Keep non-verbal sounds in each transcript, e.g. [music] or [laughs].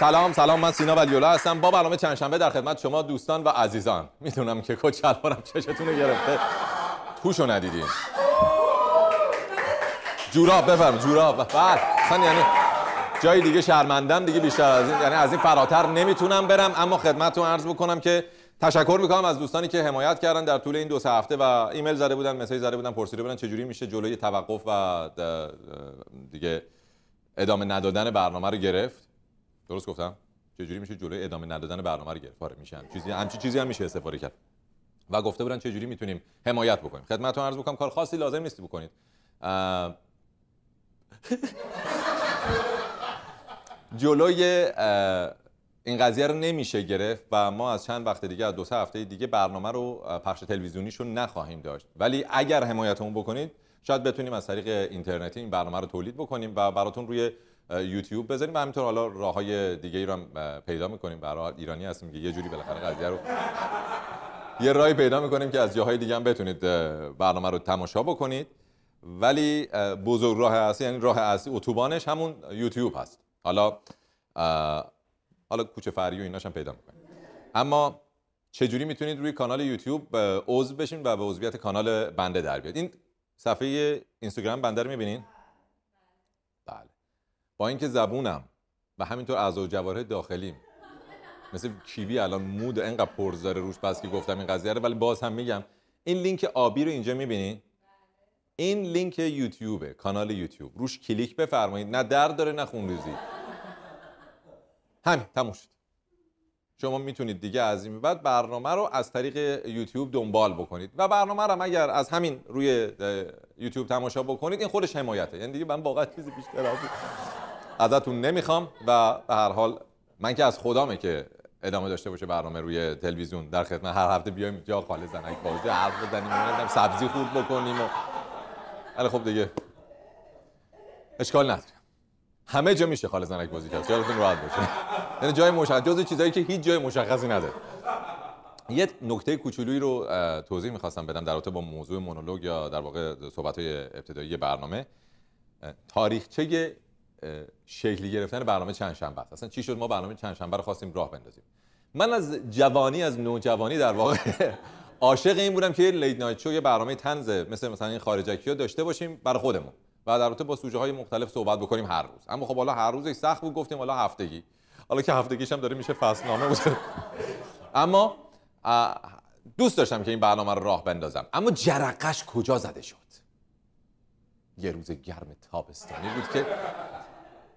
سلام سلام من سینا ولیولا هستم با برنامه چندشنبه در خدمت شما دوستان و عزیزان میدونم که کچ الانم چشتون رو گرفته توشو ندیدین جوراب بفرم جوراب بفرم بله، سن یعنی جای دیگه شرمندم دیگه بیشتر از یعنی از این فراتر نمیتونم برم اما خدمت خدمتتون عرض بکنم که تشکر میکنم از دوستانی که حمایت کردن در طول این دو سه هفته و ایمیل زده بودن مسیج زده بودن پرسیده بودن چجوری میشه جلوی توقف و دیگه ادامه ندادن برنامه رو گرفت درست گفتم چجوری میشه جلوی ادامه ندادن برنامه رو گرفت آره میشن چیزی همچی چیزی هم میشه استفاده کرد و گفته بودن چجوری میتونیم حمایت بکنیم خدمتتون عرض بکنم کار خاصی لازم نیست بکنید جلوی این قضیه رو نمیشه گرفت و ما از چند وقت دیگه از دو سه هفته دیگه برنامه رو پخش تلویزیونیشون نخواهیم داشت ولی اگر حمایتمون بکنید شاید بتونیم از طریق اینترنتی این برنامه رو تولید بکنیم و براتون روی یوتیوب بذاریم و همینطور حالا راه های دیگه ای رو هم پیدا میکنیم برای ایرانی هستیم که یه جوری بالاخره قضیه رو یه راهی پیدا میکنیم که از جاهای دیگه هم بتونید برنامه رو تماشا بکنید ولی بزرگ راه اصلی یعنی راه اصلی اتوبانش همون یوتیوب هست حالا حالا کوچه فری و ایناش هم پیدا میکنید اما چجوری میتونید روی کانال یوتیوب عضو بشین و به عضویت کانال بنده در بیاد این صفحه اینستاگرام بنده رو میبینین با اینکه زبونم و همینطور اعضا و جواره داخلیم مثل کیوی الان مود انقدر پرز داره روش بس که گفتم این قضیه رو ولی باز هم میگم این لینک آبی رو اینجا میبینی این لینک یوتیوبه کانال یوتیوب روش کلیک بفرمایید نه درد داره نه خونریزی همین تموم شما میتونید دیگه از این بعد برنامه رو از طریق یوتیوب دنبال بکنید و برنامه رو اگر از همین روی یوتیوب تماشا بکنید این خودش حمایته یعنی دیگه من واقعا چیزی بیشتر از ازتون نمیخوام و به هر حال من که از خدامه که ادامه داشته باشه برنامه روی تلویزیون در خدمت هر هفته بیایم اینجا خاله زنک بازی حرف بزنیم و سبزی خورد بکنیم و ولی خب دیگه اشکال نداره همه جا میشه خاله زنک بازی کرد خیالتون راحت باشه یعنی جای مشخص جز چیزایی که هیچ جای مشخصی نداره یه نکته کوچولویی رو توضیح میخواستم بدم در رابطه با موضوع مونولوگ یا در واقع صحبت‌های ابتدایی برنامه تاریخچه شکلی گرفتن برنامه چند شنبه است اصلا چی شد ما برنامه چند شنبه رو خواستیم راه بندازیم من از جوانی از نوجوانی در واقع [laughs] عاشق این بودم که یه نایت شو یه برنامه طنز مثل مثلا این خارجکی ها داشته باشیم برای خودمون و در رابطه با سوژه های مختلف صحبت بکنیم هر روز اما خب حالا هر روزش سخت بود گفتیم حالا هفتگی حالا که هفتگیش هم داره میشه فصلنامه بود [laughs] اما دوست داشتم که این برنامه رو راه بندازم اما جرقش کجا زده شد یه روز گرم تابستانی بود که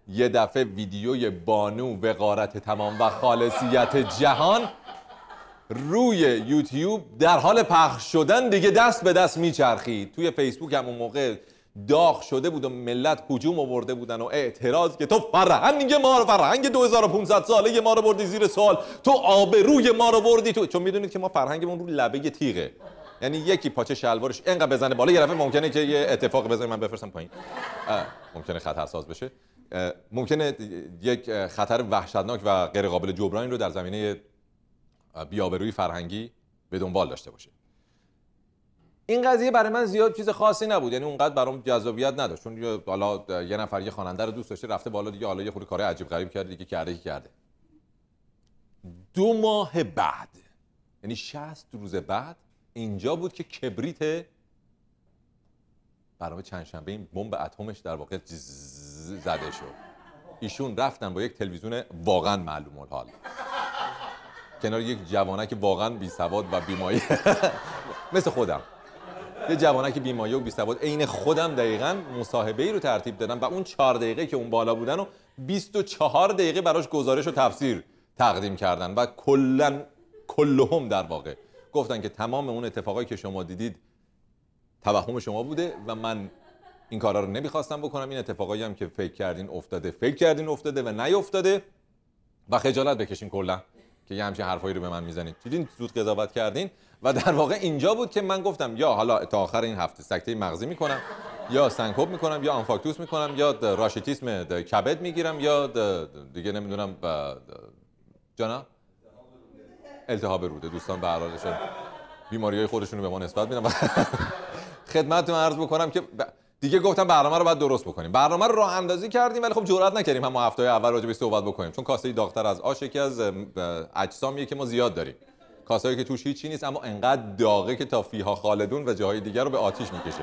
یه دفعه ویدیوی بانو وقارت تمام و خالصیت جهان روی یوتیوب در حال پخش شدن دیگه دست به دست میچرخید توی فیسبوک هم اون موقع داغ شده بود و ملت هجوم آورده بودن و اعتراض که تو فرهنگ ما رو فرهنگ 2500 ساله ما رو بردی زیر سال تو روی ما رو بردی تو چون میدونید که ما فرهنگمون رو لبه تیغه یعنی یکی پاچه شلوارش اینقدر بزنه بالا یه ممکنه که یه اتفاق بزنه من بفرستم پایین ممکنه خطرساز بشه ممکنه یک خطر وحشتناک و غیرقابل جبرانی رو در زمینه بیابروی فرهنگی به دنبال داشته باشه این قضیه برای من زیاد چیز خاصی نبود یعنی اونقدر برام جذابیت نداشت چون حالا یه نفر یه خواننده رو دوست داشته رفته بالا دیگه حالا یه کار عجیب غریب کرده دیگه کرده کرده دو ماه بعد یعنی 60 روز بعد اینجا بود که کبریت برنامه چند شنبه این بمب اتمش در واقع زده شد ایشون رفتن با یک تلویزیون واقعا معلوم حال کنار یک جوانک واقعا بی سواد و بیمایی [laughs] مثل خودم یه جوانک بیمایی و بی سواد عین خودم دقیقا مصاحبه ای رو ترتیب دادم و اون چهار دقیقه که اون بالا بودن و 24 دقیقه براش گزارش و تفسیر تقدیم کردن و کلا کلهم در واقع گفتن که تمام اون اتفاقایی که شما دیدید توهم شما بوده و من این کارا رو نمیخواستم بکنم این اتفاقایی هم که فکر کردین افتاده فکر کردین افتاده و نیافتاده و خجالت بکشین کلا که یه همچین حرفایی رو به من میزنید دیدین زود قضاوت کردین و در واقع اینجا بود که من گفتم یا حالا تا آخر این هفته سکته مغزی میکنم یا سنکوب میکنم یا آنفاکتوس میکنم یا راشیتیسم کبد میگیرم یا دیگه نمیدونم جانا التهاب روده دوستان به هر بیماری های خودشون رو به ما نسبت میدن [laughs] خدمتتون عرض بکنم که دیگه گفتم برنامه رو باید درست بکنیم برنامه رو راه اندازی کردیم ولی خب جرئت نکردیم هم هفته اول راجع به صحبت بکنیم چون کاسه دکتر از آش یکی از اجسامیه که ما زیاد داریم کاسایی که توش هیچی نیست اما انقدر داغه که تا فیها خالدون و جاهای دیگر رو به آتیش میکشه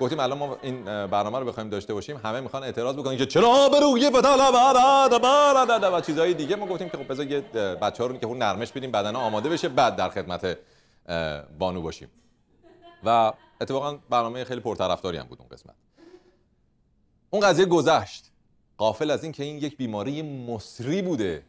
گفتیم الان ما این برنامه رو بخوایم داشته باشیم همه میخوان اعتراض بکنن که چرا به روی و چیزهای دیگه ما گفتیم که خب بذار یه بچه‌ها رو که اون نرمش بدیم بدن آماده بشه بعد در خدمت بانو باشیم و اتفاقا برنامه خیلی پرطرفداری هم بود اون قسمت اون قضیه گذشت قافل از اینکه این یک بیماری مصری بوده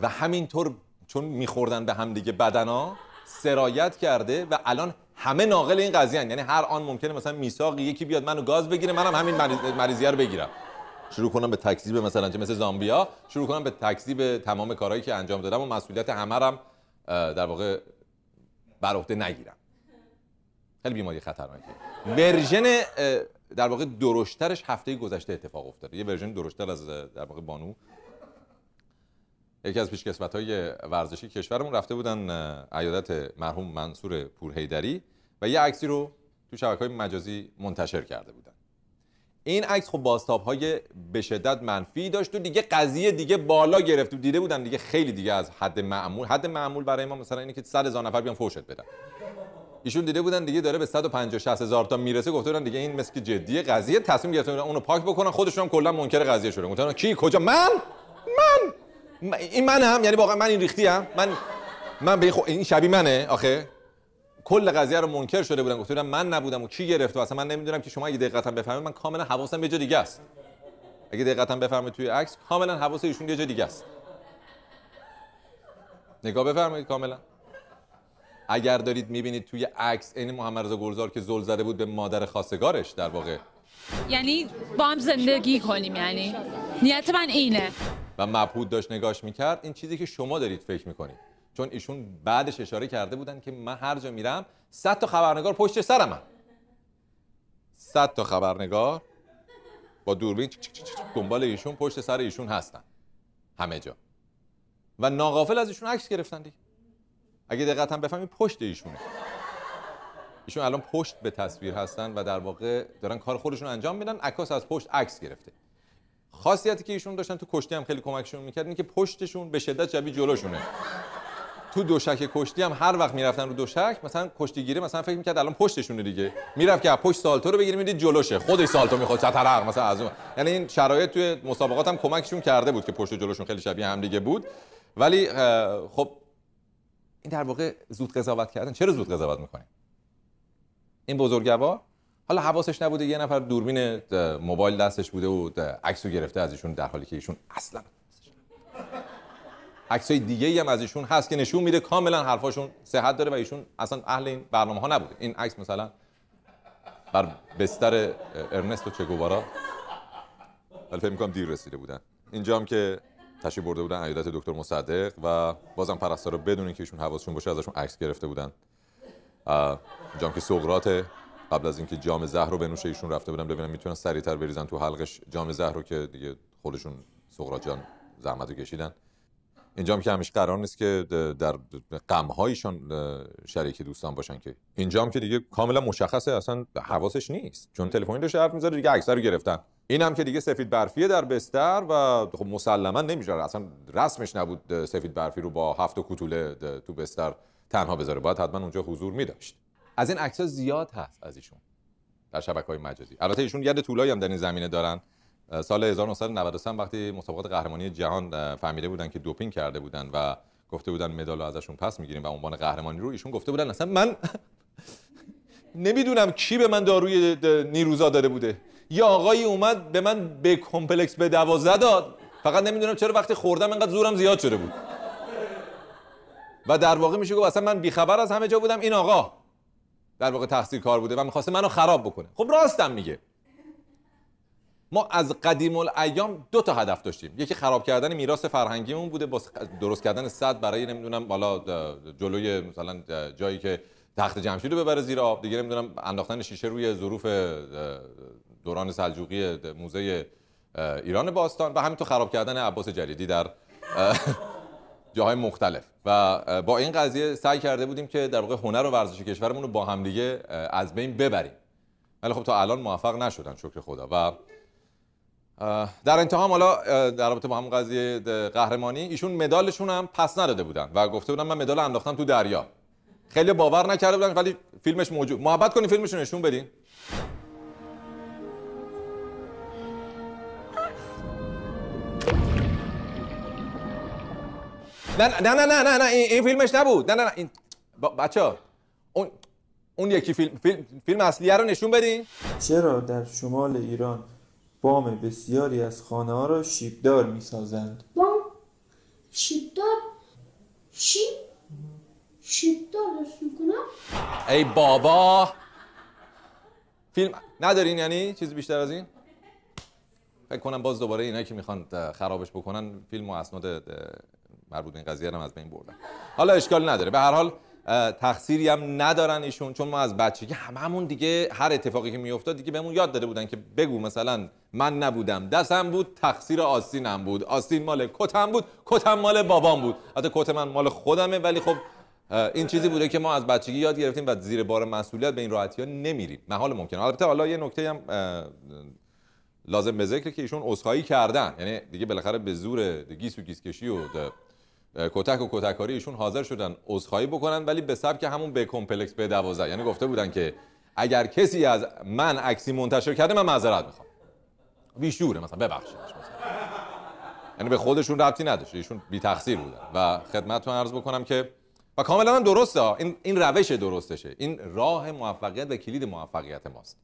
و همینطور چون میخوردن به هم دیگه بدنا سرایت کرده و الان همه ناقل این قضیه هن. یعنی هر آن ممکنه مثلا میساقی یکی بیاد منو گاز بگیره منم همین مریض... مریضیه رو بگیرم شروع کنم به تکذیب مثلا چه مثل زامبیا شروع کنم به تکذیب تمام کارهایی که انجام دادم و مسئولیت همه در واقع بر عهده نگیرم خیلی بیماری خطرناکه ورژن در واقع درشترش هفته گذشته اتفاق افتاده یه ورژن درشتر از در واقع بانو یکی از پیشکسوت های ورزشی کشورمون رفته بودن عیادت مرحوم منصور پورهیدری و یه عکسی رو تو شبکه های مجازی منتشر کرده بودن این عکس خب باستاب های به شدت منفی داشت و دیگه قضیه دیگه بالا گرفت و دیده بودن دیگه خیلی دیگه از حد معمول حد معمول برای ما مثلا اینه که صد هزار نفر بیان فوشت بدن ایشون دیده بودن دیگه داره به 150 هزار تا میرسه گفته بودن دیگه این مثل جدیه قضیه تصمیم گرفتن اونو پاک بکنن خودشون هم کلا منکر قضیه شده گفتن کی کجا من من این من هم یعنی واقعا من این ریختی هم من من به خو... این شبیه منه آخه کل قضیه رو منکر شده بودن گفته بودن من نبودم و کی گرفت و اصلا من نمیدونم که شما اگه دقیقاً بفهمید من کاملا حواسم یه جا دیگه است اگه دقیقاً بفرمایید توی عکس کاملا حواس ایشون یه جا دیگه است نگاه بفرمایید کاملا اگر دارید میبینید توی عکس این محمد رضا گلزار که زل زده بود به مادر خواستگارش در واقع یعنی با هم زندگی کنیم یعنی نیت من اینه و مبهود داشت نگاش میکرد این چیزی که شما دارید فکر میکنید چون ایشون بعدش اشاره کرده بودن که من هر جا میرم صد تا خبرنگار پشت هم. صد تا خبرنگار با دوربین دنبال ایشون پشت سر ایشون هستن همه جا و ناقافل از ایشون عکس گرفتن دیگه اگه دقت هم بفهمید پشت ایشونه ایشون الان پشت به تصویر هستن و در واقع دارن کار خودشون انجام میدن عکاس از پشت عکس گرفته خاصیتی که ایشون داشتن تو کشتی هم خیلی کمکشون میکرد که پشتشون به شدت شبیه جلوشونه تو دوشک کشتی هم هر وقت میرفتن رو دوشک مثلا گیره مثلا فکر میکرد الان پشتشونه دیگه میرفت که از پشت سالتو رو بگیره میدید جلوشه خودش سالتو میخواد چترق مثلا از اون یعنی این شرایط توی مسابقات هم کمکشون کرده بود که پشت و جلوشون خیلی شبیه هم دیگه بود ولی خب این در واقع زود قضاوت کردن چرا زود قضاوت میکنیم این بزرگوار حالا حواسش نبوده یه نفر دوربین موبایل دستش بوده و عکسو گرفته از ایشون در حالی که ایشون اصلا عکسای دیگه هم از ایشون هست که نشون میده کاملا حرفاشون صحت داره و ایشون اصلا اهل این برنامه ها نبوده این عکس مثلا بر بستر ارنستو چگوارا ولی فکر میکنم دیر رسیده بودن اینجام که تشریف برده بودن عیادت دکتر مصدق و بازم پرستارو بدون اینکه ایشون حواسشون باشه ازشون عکس گرفته بودن جام که سقراط قبل از اینکه جام زهر رو بنوشه ایشون رفته بودن ببینم میتونن سریعتر بریزن تو حلقش جام زهر رو که دیگه خودشون سقراط جان زحمت رو کشیدن اینجام که همیشه قرار نیست که در غمهایشان شریک دوستان باشن که اینجام که دیگه کاملا مشخصه اصلا حواسش نیست چون تلفنی داشت حرف میزاره دیگه عکسارو گرفتن این هم که دیگه سفید برفیه در بستر و خب مسلما نمیشه اصلا رسمش نبود سفید برفی رو با هفت کتوله تو بستر تنها بذاره باید حتما اونجا حضور میداشت از این عکس زیاد هست از ایشون در شبکه های مجازی البته ایشون ید طولایی هم در این زمینه دارن سال 1993 وقتی مسابقات قهرمانی جهان فهمیده بودن که دوپین کرده بودن و گفته بودن مدال ازشون پس میگیریم و عنوان قهرمانی رو ایشون گفته بودن اصلا من [laughs] نمیدونم کی به من داروی نیروزا داده بوده یه آقایی اومد به من به کمپلکس به دوازده داد فقط نمیدونم چرا وقتی خوردم انقدر زورم زیاد شده بود و در واقع میشه گفت اصلا من بیخبر از همه جا بودم این آقا در واقع تحصیل کار بوده و میخواسته منو خراب بکنه خب راستم میگه ما از قدیم الایام دو تا هدف داشتیم یکی خراب کردن میراث فرهنگیمون بوده با درست کردن صد برای نمیدونم بالا جلوی مثلا جایی که تخت جمشید رو ببره زیر آب دیگه نمیدونم انداختن شیشه روی ظروف دوران سلجوقی موزه ایران باستان و همینطور خراب کردن عباس جریدی در جاهای مختلف و با این قضیه سعی کرده بودیم که در واقع هنر و ورزش کشورمون رو با دیگه از بین ببریم ولی خب تا الان موفق نشدن شکر خدا و در انتها حالا در رابطه با همون قضیه قهرمانی ایشون مدالشون هم پس نداده بودن و گفته بودن من مدال انداختم تو دریا خیلی باور نکرده بودن ولی فیلمش موجود محبت کنین فیلمش رو نشون بدین نه نه نه نه نه, این, فیلمش نبود نه نه نه این بچه ها اون اون یکی فیلم فیلم, فیلم اصلیه رو نشون بدین چرا در شمال ایران بام بسیاری از خانه ها را شیبدار می سازند بام شیبدار شیب شیبدار ای بابا فیلم ندارین یعنی چیز بیشتر از این فکر کنم باز دوباره اینایی که میخوان خرابش بکنن فیلم و اسناد مربوط به این قضیه هم از بین بردم حالا اشکال نداره به هر حال تقصیری هم ندارن ایشون چون ما از بچگی هممون دیگه هر اتفاقی که میافتاد دیگه بهمون یاد داده بودن که بگو مثلا من نبودم دستم بود تقصیر آستینم بود آستین مال کتم بود کتم مال بابام بود حتی کت من مال خودمه ولی خب این چیزی بوده که ما از بچگی یاد گرفتیم و زیر بار مسئولیت به این راحتی ها نمیریم محال ممکنه البته حالا یه نکته هم لازم به ذکر که ایشون عذرخواهی کردن یعنی دیگه بالاخره به زور گیس و و کتک و کتکاری ایشون حاضر شدن عذرخواهی بکنن ولی به سبک همون به کمپلکس به 12 یعنی گفته بودن که اگر کسی از من عکسی منتشر کرده من معذرت میخوام بیشوره مثلا ببخشید یعنی به خودشون ربطی نداشت ایشون بی تقصیر بودن و خدمتتون عرض بکنم که و کاملا هم درسته این این روش درستشه این راه موفقیت و کلید موفقیت ماست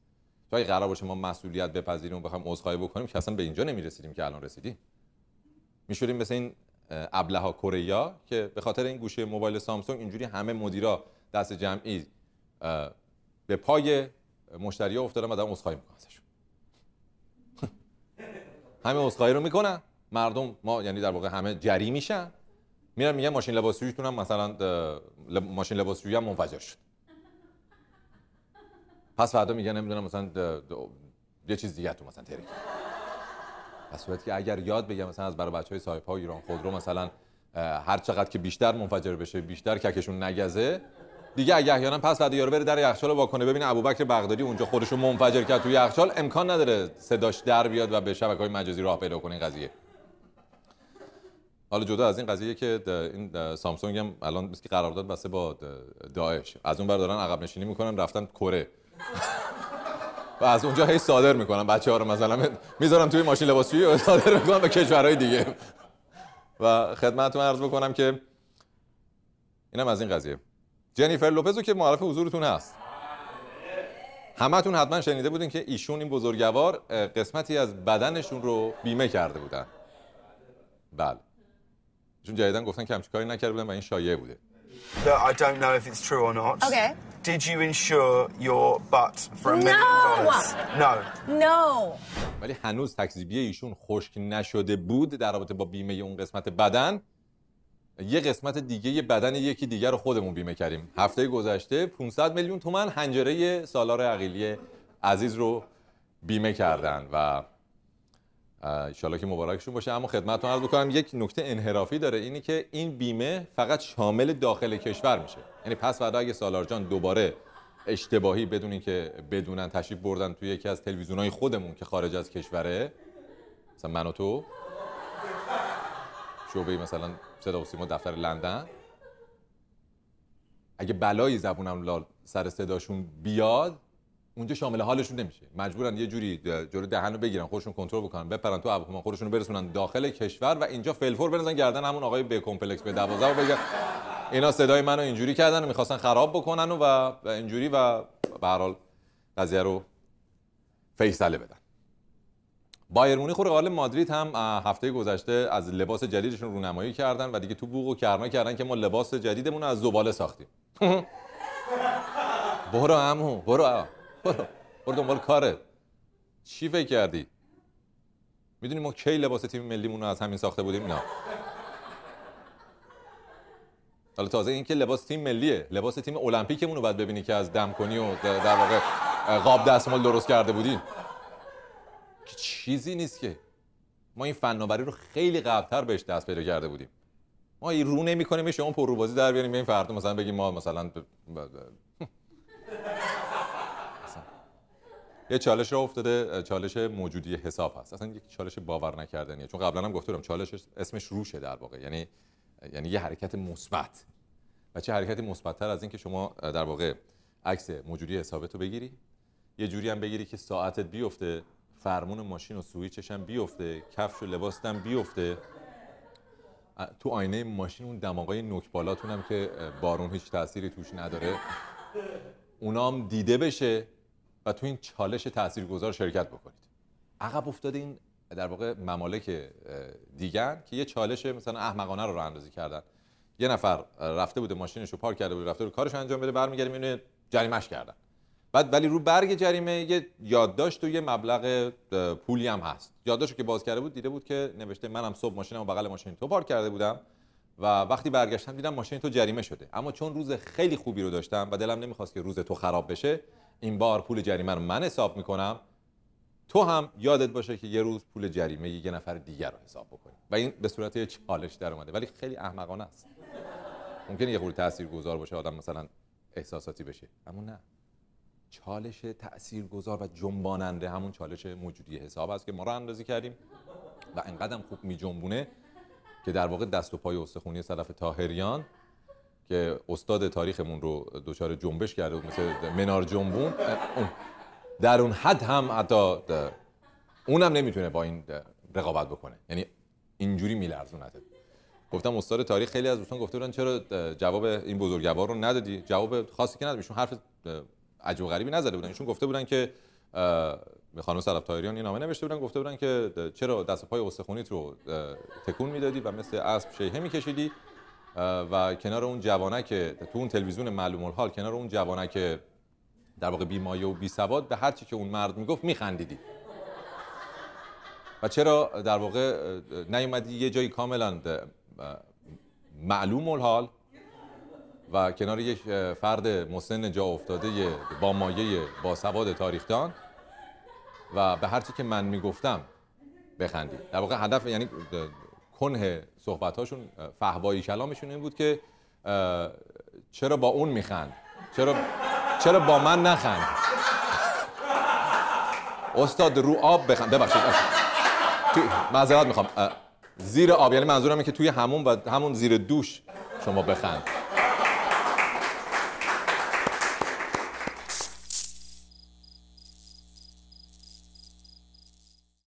چون قرار باشه ما مسئولیت بپذیریم و بخوایم عذرخواهی بکنیم که اصلا به اینجا نمیرسیدیم که الان رسیدیم میشوریم مثل این ها کره که به خاطر این گوشه موبایل سامسونگ اینجوری همه مدیرا دست جمعی به پای مشتری ها افتادن و دارن عذرخواهی میکنن [laughs] همه عذرخواهی رو میکنن مردم ما یعنی در واقع همه جری میشن میرن میگن ماشین تون هم مثلا ماشین لباسشویی هم منفجر شد پس فردا میگن نمیدونم مثلا یه چیز دیگه تو مثلا در صورت که اگر یاد بگم مثلا از برای های صاحب های ایران خودرو مثلا هر چقدر که بیشتر منفجر بشه بیشتر ککشون نگزه دیگه اگه احیانا پس بعد یارو بره در یخچال واکنه ببینه ابوبکر بغدادی اونجا خودش منفجر کرد توی یخچال امکان نداره صداش در بیاد و به های مجازی راه پیدا کنه این قضیه حالا جدا از این قضیه که این سامسونگ هم الان که قرارداد بسته با داعش از اون بردارن عقب نشینی میکنن رفتن کره و از اونجا هی صادر میکنم بچه ها رو مثلا میذارم توی ماشین لباسشویی و صادر میکنم به کشورهای دیگه و خدمتتون عرض بکنم که اینم از این قضیه جنیفر لوپزو که معرف حضورتون هست همتون حتما شنیده بودین که ایشون این بزرگوار قسمتی از بدنشون رو بیمه کرده بودن بله ایشون جدیدن گفتن که همچی کاری نکرده بودن و این شایعه بوده I don't know if it's true or not. Did you insure your butt for a million dollars? No. No. ولی هنوز تکذیبی ایشون خشک نشده بود در رابطه با بیمه اون قسمت بدن یه قسمت دیگه بدن یکی دیگر رو خودمون بیمه کردیم هفته گذشته 500 میلیون تومن هنجره سالار عقیلی عزیز رو بیمه کردن و انشالله که مبارکشون باشه اما خدمتتون عرض بکنم یک نکته انحرافی داره اینی که این بیمه فقط شامل داخل کشور میشه یعنی پس فردا اگه سالار جان دوباره اشتباهی بدون اینکه بدونن تشریف بردن توی یکی از تلویزیونای خودمون که خارج از کشوره مثلا من و تو شعبه مثلا صدا و سیما دفتر لندن اگه بلایی زبونم لال سر صداشون بیاد اونجا شامل حالشون نمیشه مجبورن یه جوری جلو دهن رو بگیرن خودشون کنترل بکنن بپرن تو ابوخمان خودشون رو برسونن داخل کشور و اینجا فلفور بنزن گردن همون آقای به کمپلکس به 12 و بگن اینا صدای منو اینجوری کردن و میخواستن خراب بکنن و, و اینجوری و به هر حال قضیه رو فیصله بدن بایر مونیخ و رئال مادرید هم هفته گذشته از لباس جدیدشون رونمایی کردن و دیگه تو بوق و کرنا کردن که ما لباس جدیدمون رو از زباله ساختیم [laughs] برو عمو برو برو [laughs] برو دنبال کاره چی فکر کردی میدونی ما کی لباس تیم ملیمون رو از همین ساخته بودیم نه حالا تازه این که لباس تیم ملیه لباس تیم المپیکمون رو باید ببینی که از دم کنی و در واقع قاب دستمال درست کرده بودیم که چیزی نیست که ما این فناوری رو خیلی قبلتر بهش دست پیدا کرده بودیم ما این رو نمی‌کنیم شما پر رو بازی در بیاریم به این فردا مثلا بگیم ما مثلا یه چالش افتاده چالش موجودی حساب هست اصلا یک چالش باور نکردنیه چون قبلا هم گفتم چالش اسمش روشه در واقع یعنی یعنی یه حرکت مثبت و چه حرکت مثبتتر از اینکه شما در واقع عکس موجودی حسابتو بگیری یه جوری هم بگیری که ساعتت بیفته فرمون ماشین و سویچش هم بیفته کفش و لباس بیفته تو آینه ماشین اون دماغای نوک بالاتون هم که بارون هیچ تأثیری توش نداره اونام دیده بشه و تو این چالش تاثیرگذار شرکت بکنید عقب افتاده این در واقع ممالک دیگر که یه چالش مثلا احمقانه رو راه اندازی کردن یه نفر رفته بوده ماشینش رو پارک کرده بوده رفته رو کارش انجام بده برمیگرده اینو جریمش کردن بعد ولی رو برگ جریمه یه یادداشت و یه مبلغ پولی هم هست یادداشت که باز کرده بود دیده بود که نوشته منم صبح ماشینمو بغل ماشین تو پارک کرده بودم و وقتی برگشتم دیدم ماشین تو جریمه شده اما چون روز خیلی خوبی رو داشتم و دلم نمیخواست که روز تو خراب بشه این بار پول جریمه رو من حساب میکنم تو هم یادت باشه که یه روز پول جریمه یه نفر دیگر رو حساب بکنی و این به صورت یه چالش در اومده ولی خیلی احمقانه است ممکنه یه تأثیر گذار باشه آدم مثلا احساساتی بشه اما نه چالش گذار و جنباننده همون چالش موجودی حساب است که ما رو اندازی کردیم و انقدر خوب می جنبونه که در واقع دست و پای استخونی سلف تاهریان که استاد تاریخمون رو دچار جنبش کرده بود مثل منار جنبون در اون حد هم حتی اونم نمیتونه با این رقابت بکنه یعنی اینجوری میلرزونته گفتم استاد تاریخ خیلی از دوستان گفته بودن چرا جواب این بزرگوار رو ندادی جواب خاصی که ندادیشون حرف عجب و غریبی نزده بودن ایشون گفته بودن که به خانم سرب تایریان این نامه نوشته بودن گفته بودن که چرا دست پای استخونیت رو تکون میدادی و مثل اسب شیهه میکشیدی و کنار اون جوانک تو اون تلویزیون معلوم الحال کنار اون جوانک در واقع بیمایه و بی سواد به هرچی که اون مرد میگفت میخندیدی و چرا در واقع نیومدی یه جایی کاملا معلوم الحال و کنار یک فرد مسن جا افتاده با مایه با سواد تاریخدان و به هر چی که من میگفتم بخندی در واقع هدف یعنی کنه صحبتاشون فهوایی کلامشون این بود که چرا با اون میخند چرا چرا با من نخند استاد رو آب بخند ببخشید معذرت میخوام زیر آب یعنی منظورم اینه که توی همون و همون زیر دوش شما بخند